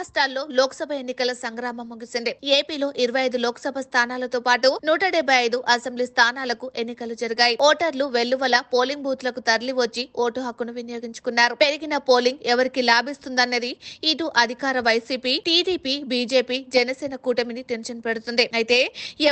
రాష్ట్రాల్లో లోక్సభ ఎన్నికల సంగ్రామం ముగిసింది ఏపీలో ఇరవై ఐదు లోక్సభ స్థానాలతో పాటు నూట డెబ్బై ఐదు అసెంబ్లీ స్థానాలకు ఎన్నికలు జరిగాయి ఓటర్లు వెల్లువల పోలింగ్ బూత్లకు తరలి వచ్చి ఓటు హక్కును వినియోగించుకున్నారు పెరిగిన పోలింగ్ ఎవరికి లాభిస్తుందన్నది ఇటు అధికార వైసీపీ టీడీపీ బీజేపీ జనసేన కూటమిని టెన్షన్ పెడుతుంది అయితే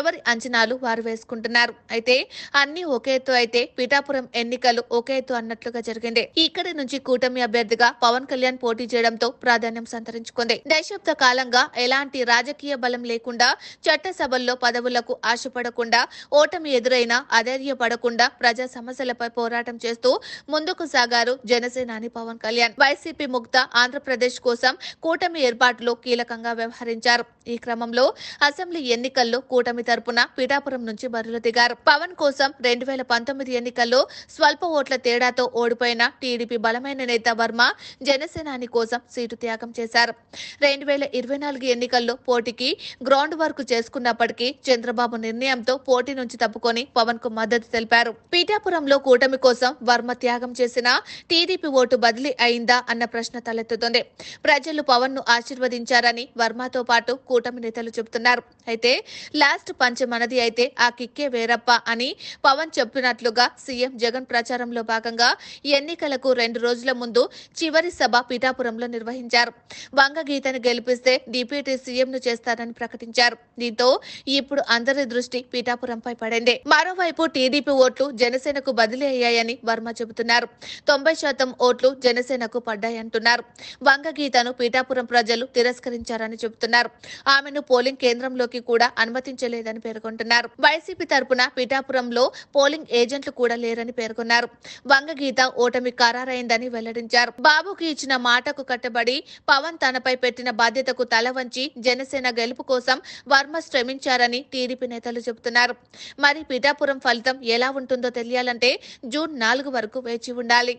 ఎవరి అంచనాలు వారు వేసుకుంటున్నారు అయితే అన్ని ఒకేతో అయితే పిఠాపురం ఎన్నికలు ఒకేతో అన్నట్లుగా జరిగింది ఇక్కడి నుంచి కూటమి అభ్యర్థిగా పవన్ కళ్యాణ్ పోటీ చేయడంతో ప్రాధాన్యం సంతరించుకుంది ఉన్నాయి దశాబ్ద కాలంగా ఎలాంటి రాజకీయ బలం లేకుండా చట్టసభల్లో పదవులకు ఆశపడకుండా ఓటమి ఎదురైనా అధైర్యపడకుండా ప్రజా సమస్యలపై పోరాటం చేస్తూ ముందుకు సాగారు జనసేనాని పవన్ కళ్యాణ్ వైసీపీ ముక్త ఆంధ్రప్రదేశ్ కోసం కూటమి ఏర్పాటులో కీలకంగా వ్యవహరించారు ఈ క్రమంలో అసెంబ్లీ ఎన్నికల్లో కూటమి తరపున పిఠాపురం నుంచి బరులు దిగారు పవన్ కోసం రెండు వేల పంతొమ్మిది ఎన్నికల్లో స్వల్ప ఓట్ల తేడాతో ఓడిపోయిన టీడీపీ బలమైన నేత వర్మ జనసేనాని కోసం సీటు త్యాగం చేశారు రెండు వేల ఇరవై నాలుగు ఎన్నికల్లో పోటీకి గ్రౌండ్ వర్క్ చేసుకున్నప్పటికీ చంద్రబాబు నిర్ణయంతో పోటీ నుంచి తప్పుకొని పవన్ కు మద్దతు తెలిపారు పీఠాపురంలో కూటమి కోసం వర్మ త్యాగం చేసిన టీడీపీ ఓటు బదిలీ అయిందా అన్న ప్రశ్న తలెత్తుతుంది ప్రజలు పవన్ ను ఆశీర్వదించారని వర్మతో పాటు కూటమి నేతలు చెబుతున్నారు అయితే లాస్ట్ పంచమనది మనది అయితే ఆ కిక్కే వేరప్ప అని పవన్ చెప్పినట్లుగా సీఎం జగన్ ప్రచారంలో భాగంగా ఎన్నికలకు రెండు రోజుల ముందు చివరి సభ పీఠాపురంలో నిర్వహించారు వంగగీ సీతను గెలిపిస్తే డిప్యూటీ ను చేస్తానని ప్రకటించారు దీంతో ఇప్పుడు అందరి దృష్టి పీఠాపురంపై పడింది మరోవైపు టీడీపీ ఓట్లు జనసేనకు బదిలీ అయ్యాయని వర్మ చెబుతున్నారు తొంభై శాతం ఓట్లు జనసేనకు పడ్డాయంటున్నారు వంగగీతను పీఠాపురం ప్రజలు తిరస్కరించారని చెబుతున్నారు ఆమెను పోలింగ్ కేంద్రంలోకి కూడా అనుమతించలేదని పేర్కొంటున్నారు వైసీపీ తరపున పీఠాపురంలో పోలింగ్ ఏజెంట్లు కూడా లేరని పేర్కొన్నారు వంగగీత ఓటమి ఖరారైందని వెల్లడించారు బాబుకి ఇచ్చిన మాటకు కట్టబడి పవన్ తనపై పెట్టిన బాధ్యతకు తల వంచి జనసేన గెలుపు కోసం వర్మ శ్రమించారని టీడీపీ నేతలు చెబుతున్నారు మరి పిఠాపురం ఫలితం ఎలా ఉంటుందో తెలియాలంటే జూన్ నాలుగు వరకు వేచి ఉండాలి